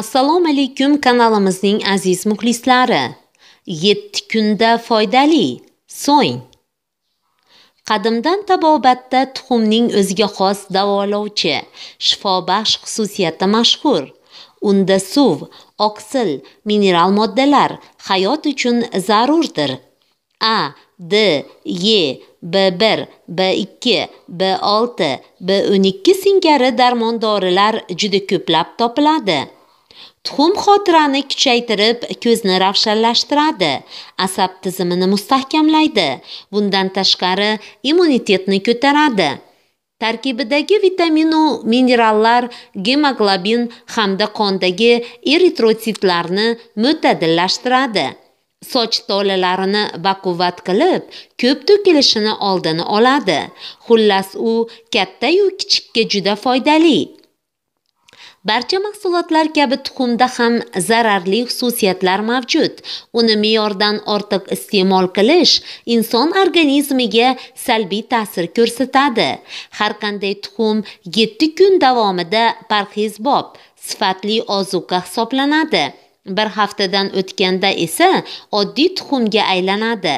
assalomu alaykum kanalimizning aziz muxlislari 7 kunda foydali so'ng qadimdan tabobatda tuxumning o'ziga xos davolovchi shifobaxsh xususiyati mashhur unda suv oqsil mineral moddalar hayot uchun zarurdir a d e b1 b2 b6 b12 singari darmon dorilar juda ko'plab topiladi Tuxum xotirani kuchaytirib, ko'zni ravshanlashtiradi, asab tizimini mustahkamlaydi. Bundan tashqari, immunitetni ko'taradi. Tarkibidagi vitamin va minerallar gemoglobin hamda qondagi eritrotsitlarni mo'tadillashtiradi. Soch tolalarini baquvvat qilib, ko'p to'kilishini oldini oladi. Xullas, u katta yu kichikka juda foydali. Barcha mahsulotlar kabi tuxumda ham zararli xususiyatlar mavjud. Uni me'yordan ortiq iste'mol qilish inson organizmiga salbiy ta'sir ko'rsatadi. Har qanday tuxum 7 kun davomida parhezbob, sifatli ozuqa hisoblanadi. bir haftadan o'tganda esa oddiy tuxumga aylanadi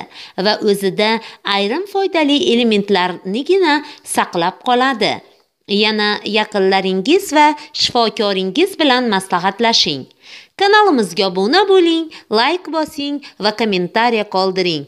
va o'zida ayrim foydali elementlarnigina saqlab qoladi yana yaqinlaringiz va shifokoringiz bilan maslahatlashing kanalimizga obuna bo'ling like bosing va kommentariya qoldiring